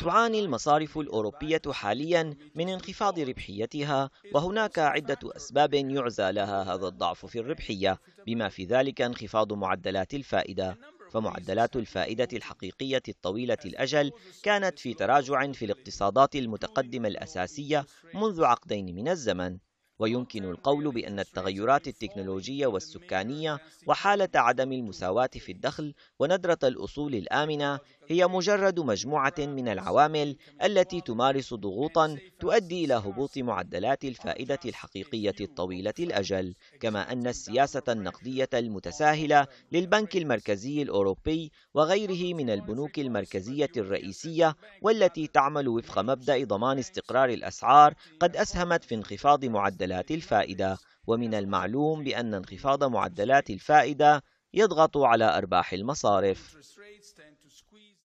تعاني المصارف الأوروبية حاليا من انخفاض ربحيتها وهناك عدة أسباب يعزى لها هذا الضعف في الربحية بما في ذلك انخفاض معدلات الفائدة فمعدلات الفائدة الحقيقية الطويلة الأجل كانت في تراجع في الاقتصادات المتقدمة الأساسية منذ عقدين من الزمن ويمكن القول بأن التغيرات التكنولوجية والسكانية وحالة عدم المساواة في الدخل وندرة الأصول الآمنة هي مجرد مجموعة من العوامل التي تمارس ضغوطا تؤدي إلى هبوط معدلات الفائدة الحقيقية الطويلة الأجل كما أن السياسة النقدية المتساهلة للبنك المركزي الأوروبي وغيره من البنوك المركزية الرئيسية والتي تعمل وفق مبدأ ضمان استقرار الأسعار قد أسهمت في انخفاض معدلات الفائدة ومن المعلوم بأن انخفاض معدلات الفائدة يضغط على أرباح المصارف